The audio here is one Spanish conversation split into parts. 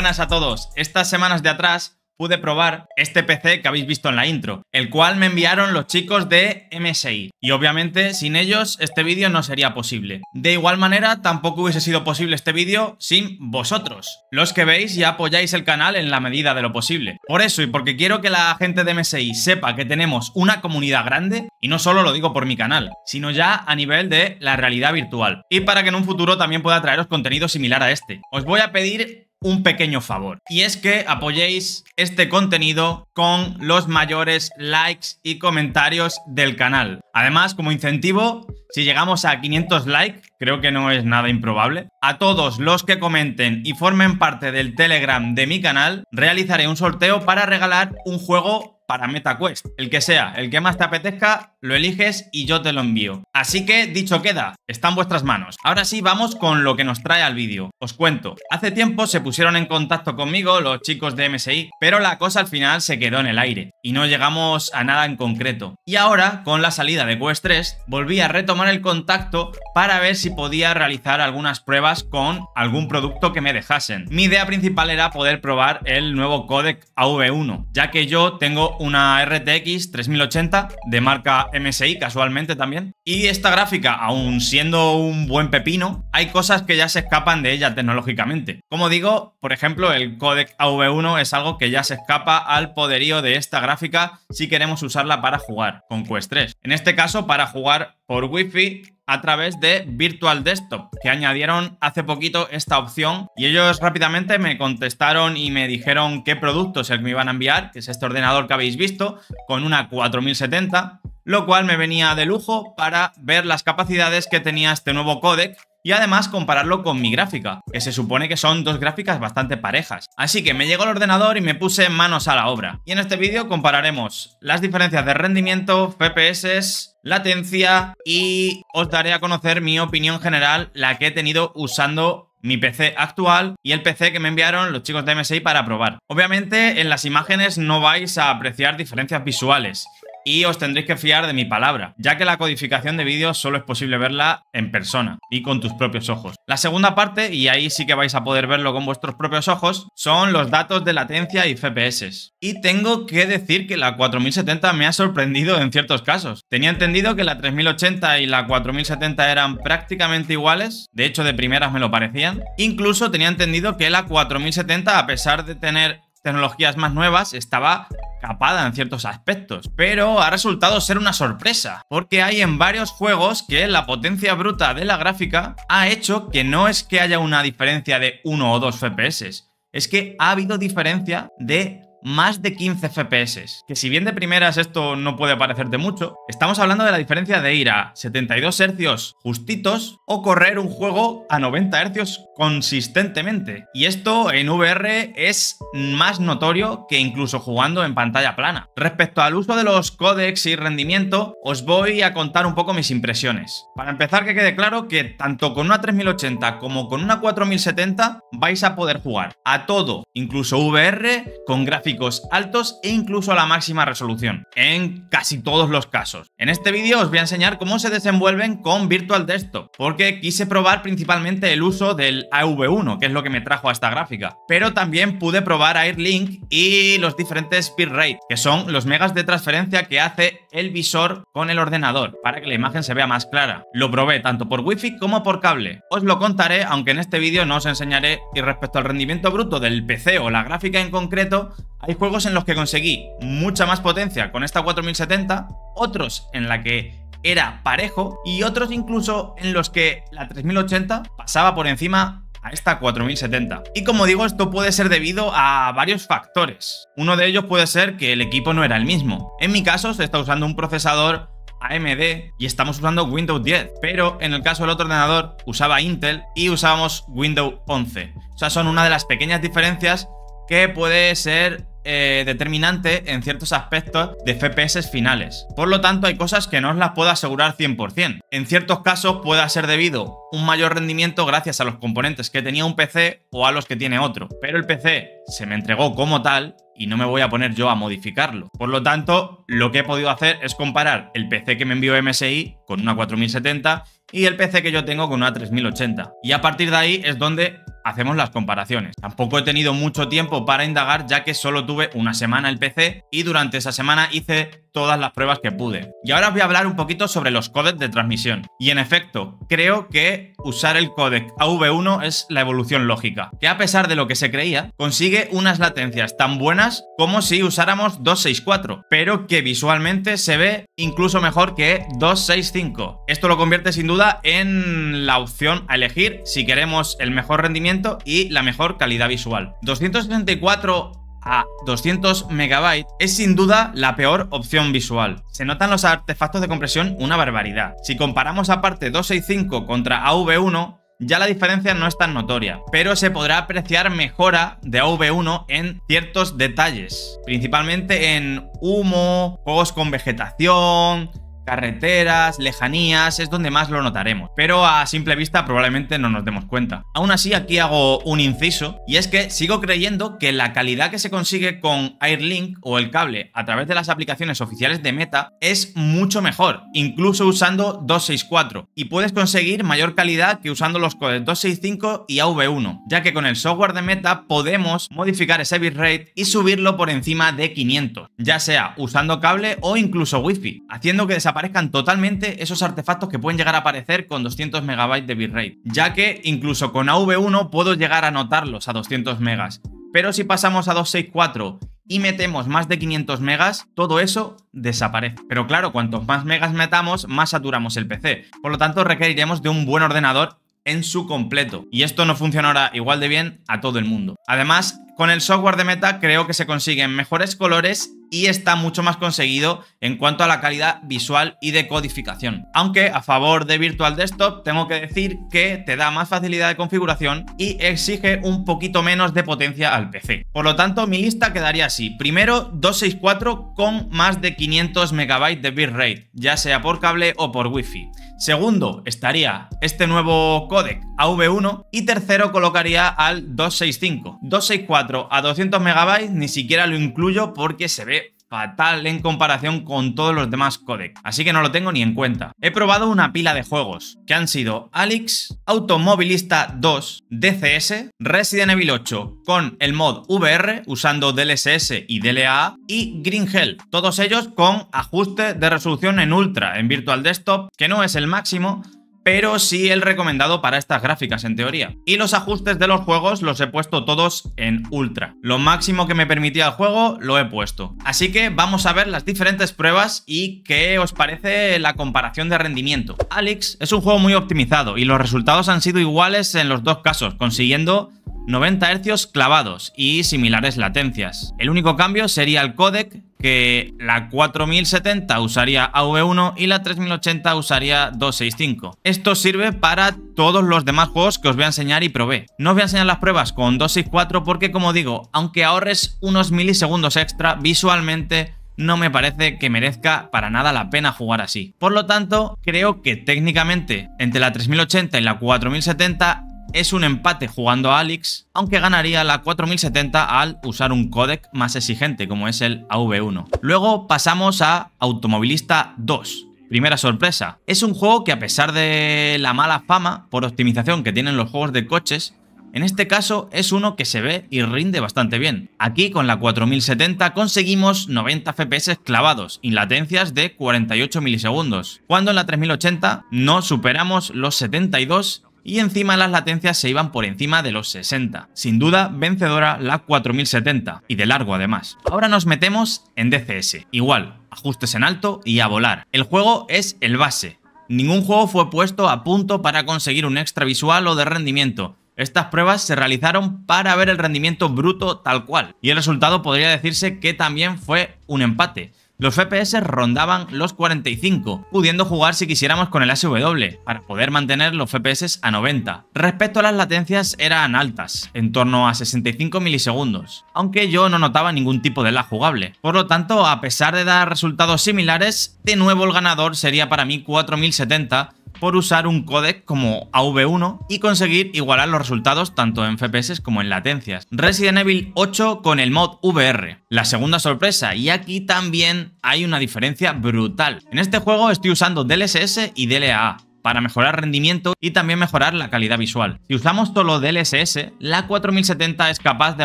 buenas a todos. Estas semanas de atrás pude probar este PC que habéis visto en la intro, el cual me enviaron los chicos de MSI. Y obviamente sin ellos este vídeo no sería posible. De igual manera, tampoco hubiese sido posible este vídeo sin vosotros, los que veis y apoyáis el canal en la medida de lo posible. Por eso y porque quiero que la gente de MSI sepa que tenemos una comunidad grande, y no solo lo digo por mi canal, sino ya a nivel de la realidad virtual. Y para que en un futuro también pueda traeros contenido similar a este. Os voy a pedir un pequeño favor. Y es que apoyéis este contenido con los mayores likes y comentarios del canal. Además, como incentivo, si llegamos a 500 likes, creo que no es nada improbable, a todos los que comenten y formen parte del Telegram de mi canal, realizaré un sorteo para regalar un juego para MetaQuest. El que sea, el que más te apetezca, lo eliges y yo te lo envío. Así que dicho queda, está en vuestras manos. Ahora sí, vamos con lo que nos trae al vídeo. Os cuento, hace tiempo se pusieron en contacto conmigo los chicos de MSI, pero la cosa al final se quedó en el aire y no llegamos a nada en concreto. Y ahora, con la salida de Quest 3, volví a retomar el contacto para ver si podía realizar algunas pruebas con algún producto que me dejasen. Mi idea principal era poder probar el nuevo codec AV1, ya que yo tengo una RTX 3080 de marca MSI casualmente también, y esta gráfica, aun siendo un buen pepino, hay cosas que ya se escapan de ella tecnológicamente. Como digo, por ejemplo, el codec AV1 es algo que ya se escapa al poderío de esta gráfica si queremos usarla para jugar con Quest 3. En este caso, para jugar por Wi-Fi a través de Virtual Desktop, que añadieron hace poquito esta opción y ellos rápidamente me contestaron y me dijeron qué producto es el que me iban a enviar, que es este ordenador que habéis visto, con una 4070 lo cual me venía de lujo para ver las capacidades que tenía este nuevo codec y además compararlo con mi gráfica, que se supone que son dos gráficas bastante parejas. Así que me llegó el ordenador y me puse manos a la obra. Y en este vídeo compararemos las diferencias de rendimiento, FPS, latencia y os daré a conocer mi opinión general, la que he tenido usando mi PC actual y el PC que me enviaron los chicos de MSI para probar. Obviamente en las imágenes no vais a apreciar diferencias visuales, y os tendréis que fiar de mi palabra, ya que la codificación de vídeos solo es posible verla en persona y con tus propios ojos. La segunda parte, y ahí sí que vais a poder verlo con vuestros propios ojos, son los datos de latencia y FPS. Y tengo que decir que la 4070 me ha sorprendido en ciertos casos. Tenía entendido que la 3080 y la 4070 eran prácticamente iguales, de hecho de primeras me lo parecían. Incluso tenía entendido que la 4070, a pesar de tener tecnologías más nuevas estaba capada en ciertos aspectos, pero ha resultado ser una sorpresa, porque hay en varios juegos que la potencia bruta de la gráfica ha hecho que no es que haya una diferencia de 1 o 2 FPS, es que ha habido diferencia de más de 15 FPS. Que si bien de primeras esto no puede parecerte mucho, estamos hablando de la diferencia de ir a 72 Hz justitos o correr un juego a 90 Hz consistentemente. Y esto en VR es más notorio que incluso jugando en pantalla plana. Respecto al uso de los Codecs y rendimiento, os voy a contar un poco mis impresiones. Para empezar que quede claro que tanto con una 3080 como con una 4070 vais a poder jugar a todo, incluso VR, con gráficos altos e incluso a la máxima resolución, en casi todos los casos. En este vídeo os voy a enseñar cómo se desenvuelven con Virtual Desktop, porque quise probar principalmente el uso del AV1, que es lo que me trajo a esta gráfica, pero también pude probar Air Link y los diferentes bitrate, que son los megas de transferencia que hace el visor con el ordenador, para que la imagen se vea más clara. Lo probé tanto por Wi-Fi como por cable. Os lo contaré, aunque en este vídeo no os enseñaré y respecto al rendimiento bruto del PC o la gráfica en concreto, hay juegos en los que conseguí mucha más potencia con esta 4070, otros en la que era parejo y otros incluso en los que la 3080 pasaba por encima a esta 4070. Y como digo, esto puede ser debido a varios factores. Uno de ellos puede ser que el equipo no era el mismo. En mi caso se está usando un procesador AMD y estamos usando Windows 10, pero en el caso del otro ordenador usaba Intel y usábamos Windows 11. O sea, son una de las pequeñas diferencias que puede ser eh, determinante en ciertos aspectos de FPS finales. Por lo tanto, hay cosas que no os las puedo asegurar 100%. En ciertos casos puede ser debido un mayor rendimiento gracias a los componentes que tenía un PC o a los que tiene otro. Pero el PC se me entregó como tal y no me voy a poner yo a modificarlo. Por lo tanto, lo que he podido hacer es comparar el PC que me envió MSI con una 4070 y el PC que yo tengo con una 3080. Y a partir de ahí es donde hacemos las comparaciones. Tampoco he tenido mucho tiempo para indagar ya que solo tuve una semana el PC y durante esa semana hice todas las pruebas que pude. Y ahora os voy a hablar un poquito sobre los codecs de transmisión. Y en efecto, creo que usar el codec AV1 es la evolución lógica, que a pesar de lo que se creía, consigue unas latencias tan buenas como si usáramos 264, pero que visualmente se ve incluso mejor que 265. Esto lo convierte sin duda en la opción a elegir si queremos el mejor rendimiento y la mejor calidad visual. 264 a 200 MB es sin duda la peor opción visual. Se notan los artefactos de compresión una barbaridad. Si comparamos aparte 265 contra AV1, ya la diferencia no es tan notoria, pero se podrá apreciar mejora de AV1 en ciertos detalles, principalmente en humo, juegos con vegetación, carreteras, lejanías, es donde más lo notaremos, pero a simple vista probablemente no nos demos cuenta. Aún así, aquí hago un inciso, y es que sigo creyendo que la calidad que se consigue con AirLink o el cable a través de las aplicaciones oficiales de Meta es mucho mejor, incluso usando 264, y puedes conseguir mayor calidad que usando los codes 265 y AV1, ya que con el software de Meta podemos modificar ese bitrate y subirlo por encima de 500, ya sea usando cable o incluso wifi, haciendo que desaparezca aparezcan totalmente esos artefactos que pueden llegar a aparecer con 200 megabytes de bitrate, ya que incluso con AV1 puedo llegar a notarlos a 200 megas. Pero si pasamos a 264 y metemos más de 500 megas, todo eso desaparece. Pero claro, cuantos más megas metamos, más saturamos el PC. Por lo tanto, requeriremos de un buen ordenador en su completo. Y esto no funcionará igual de bien a todo el mundo. Además, con el software de Meta creo que se consiguen mejores colores y está mucho más conseguido en cuanto a la calidad visual y de codificación. Aunque a favor de Virtual Desktop tengo que decir que te da más facilidad de configuración y exige un poquito menos de potencia al PC. Por lo tanto, mi lista quedaría así. Primero, 264 con más de 500 MB de bitrate, ya sea por cable o por wifi, Segundo, estaría este nuevo codec AV1 y tercero colocaría al 265. 264 a 200 megabytes ni siquiera lo incluyo porque se ve fatal en comparación con todos los demás codecs, así que no lo tengo ni en cuenta. He probado una pila de juegos, que han sido Alex, Automobilista 2, DCS, Resident Evil 8 con el mod VR usando DLSS y DLA y Green Hell, todos ellos con ajuste de resolución en Ultra, en Virtual Desktop, que no es el máximo, pero sí el recomendado para estas gráficas en teoría. Y los ajustes de los juegos los he puesto todos en ultra. Lo máximo que me permitía el juego lo he puesto. Así que vamos a ver las diferentes pruebas y qué os parece la comparación de rendimiento. Alex es un juego muy optimizado y los resultados han sido iguales en los dos casos, consiguiendo 90 Hz clavados y similares latencias. El único cambio sería el codec, que la 4070 usaría AV1 y la 3080 usaría 265. Esto sirve para todos los demás juegos que os voy a enseñar y probé. No os voy a enseñar las pruebas con 264 porque como digo, aunque ahorres unos milisegundos extra, visualmente no me parece que merezca para nada la pena jugar así. Por lo tanto, creo que técnicamente entre la 3080 y la 4070 es un empate jugando a Alex, aunque ganaría la 4070 al usar un codec más exigente como es el AV1. Luego pasamos a Automovilista 2. Primera sorpresa, es un juego que a pesar de la mala fama por optimización que tienen los juegos de coches, en este caso es uno que se ve y rinde bastante bien. Aquí con la 4070 conseguimos 90 FPS clavados y latencias de 48 milisegundos, cuando en la 3080 no superamos los 72 y encima las latencias se iban por encima de los 60. Sin duda, vencedora la 4070, y de largo además. Ahora nos metemos en DCS. Igual, ajustes en alto y a volar. El juego es el base. Ningún juego fue puesto a punto para conseguir un extra visual o de rendimiento. Estas pruebas se realizaron para ver el rendimiento bruto tal cual, y el resultado podría decirse que también fue un empate los FPS rondaban los 45, pudiendo jugar si quisiéramos con el SW, para poder mantener los FPS a 90. Respecto a las latencias eran altas, en torno a 65 milisegundos, aunque yo no notaba ningún tipo de lag jugable. Por lo tanto, a pesar de dar resultados similares, de nuevo el ganador sería para mí 4070, por usar un codec como AV1 y conseguir igualar los resultados tanto en FPS como en latencias. Resident Evil 8 con el mod VR. La segunda sorpresa, y aquí también hay una diferencia brutal. En este juego estoy usando DLSS y DLAA, para mejorar rendimiento y también mejorar la calidad visual. Si usamos solo DLSS, la 4070 es capaz de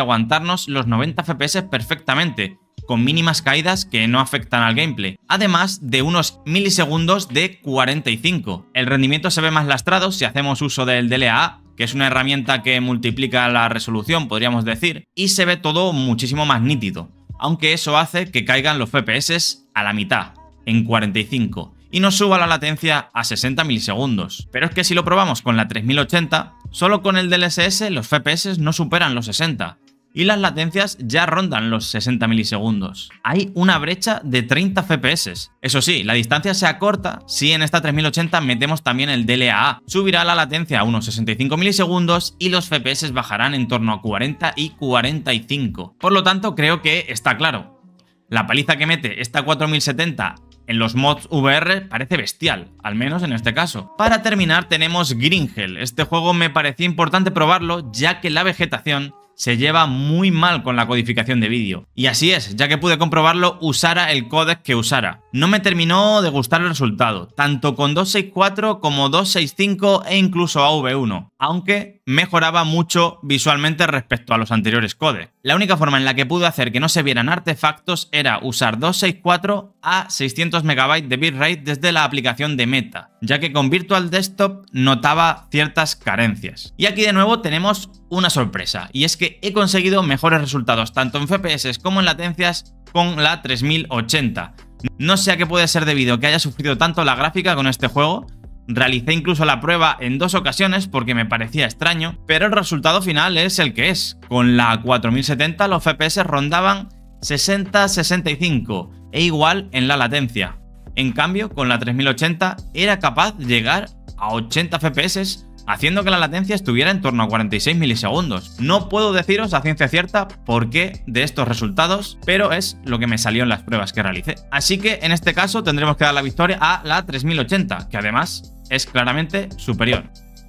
aguantarnos los 90 FPS perfectamente con mínimas caídas que no afectan al gameplay, además de unos milisegundos de 45. El rendimiento se ve más lastrado si hacemos uso del DLA que es una herramienta que multiplica la resolución, podríamos decir, y se ve todo muchísimo más nítido, aunque eso hace que caigan los FPS a la mitad, en 45, y nos suba la latencia a 60 milisegundos. Pero es que si lo probamos con la 3080, solo con el DLSS los FPS no superan los 60, y las latencias ya rondan los 60 milisegundos. Hay una brecha de 30 FPS. Eso sí, la distancia sea corta si en esta 3080 metemos también el DLAA. Subirá la latencia a unos 65 milisegundos y los FPS bajarán en torno a 40 y 45. Por lo tanto, creo que está claro. La paliza que mete esta 4070 en los mods VR parece bestial, al menos en este caso. Para terminar tenemos Gringel. Este juego me parecía importante probarlo ya que la vegetación se lleva muy mal con la codificación de vídeo. Y así es, ya que pude comprobarlo, usara el codec que usara. No me terminó de gustar el resultado, tanto con 264 como 265 e incluso AV1 aunque mejoraba mucho visualmente respecto a los anteriores codes. La única forma en la que pudo hacer que no se vieran artefactos era usar 264 a 600 MB de bitrate desde la aplicación de Meta, ya que con Virtual Desktop notaba ciertas carencias. Y aquí de nuevo tenemos una sorpresa, y es que he conseguido mejores resultados tanto en FPS como en latencias con la 3080. No sé a qué puede ser debido que haya sufrido tanto la gráfica con este juego, Realicé incluso la prueba en dos ocasiones porque me parecía extraño, pero el resultado final es el que es. Con la 4070 los FPS rondaban 60-65 e igual en la latencia. En cambio, con la 3080 era capaz de llegar a 80 FPS haciendo que la latencia estuviera en torno a 46 milisegundos. No puedo deciros a ciencia cierta por qué de estos resultados, pero es lo que me salió en las pruebas que realicé. Así que en este caso tendremos que dar la victoria a la 3080, que además es claramente superior.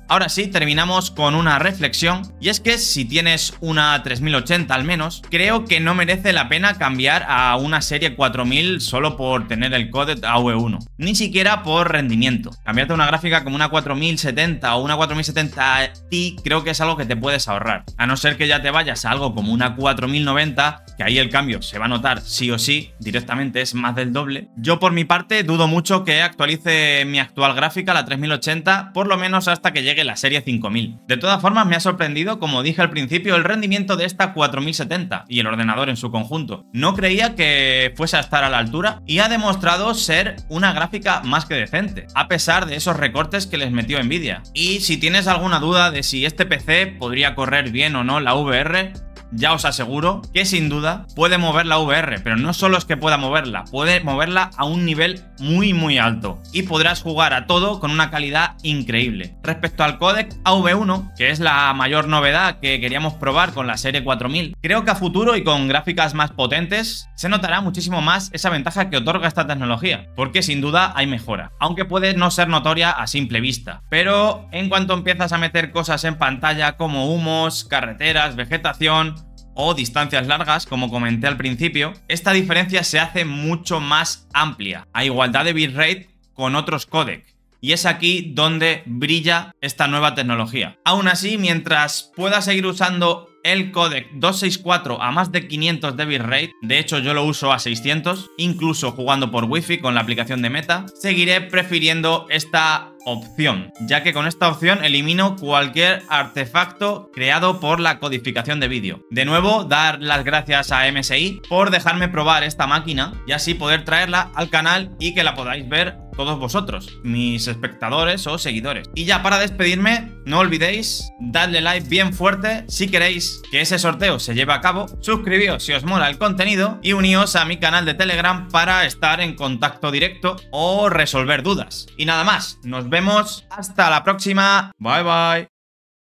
Ahora sí, terminamos con una reflexión y es que si tienes una 3080 al menos, creo que no merece la pena cambiar a una serie 4000 solo por tener el codec AV1, ni siquiera por rendimiento. Cambiarte una gráfica como una 4070 o una 4070 Ti creo que es algo que te puedes ahorrar, a no ser que ya te vayas a algo como una 4090, que ahí el cambio se va a notar sí o sí, directamente es más del doble. Yo por mi parte dudo mucho que actualice mi actual gráfica, la 3080, por lo menos hasta que llegue la serie 5000. De todas formas, me ha sorprendido, como dije al principio, el rendimiento de esta 4070 y el ordenador en su conjunto. No creía que fuese a estar a la altura y ha demostrado ser una gráfica más que decente, a pesar de esos recortes que les metió Nvidia. Y si tienes alguna duda de si este PC podría correr bien o no la VR, ya os aseguro que sin duda puede mover la VR, pero no solo es que pueda moverla, puede moverla a un nivel muy muy alto y podrás jugar a todo con una calidad increíble. Respecto al codec AV1, que es la mayor novedad que queríamos probar con la serie 4000, creo que a futuro y con gráficas más potentes se notará muchísimo más esa ventaja que otorga esta tecnología, porque sin duda hay mejora, aunque puede no ser notoria a simple vista. Pero en cuanto empiezas a meter cosas en pantalla como humos, carreteras, vegetación, o distancias largas, como comenté al principio, esta diferencia se hace mucho más amplia, a igualdad de bitrate con otros codecs. Y es aquí donde brilla esta nueva tecnología. Aún así, mientras pueda seguir usando el codec 264 a más de 500 de bitrate, de hecho yo lo uso a 600, incluso jugando por wifi con la aplicación de Meta, seguiré prefiriendo esta opción, ya que con esta opción elimino cualquier artefacto creado por la codificación de vídeo. De nuevo, dar las gracias a MSI por dejarme probar esta máquina y así poder traerla al canal y que la podáis ver todos vosotros, mis espectadores o seguidores. Y ya para despedirme, no olvidéis darle like bien fuerte si queréis que ese sorteo se lleve a cabo, suscribíos si os mola el contenido y uníos a mi canal de Telegram para estar en contacto directo o resolver dudas. Y nada más, nos vemos vemos hasta la próxima. Bye, bye.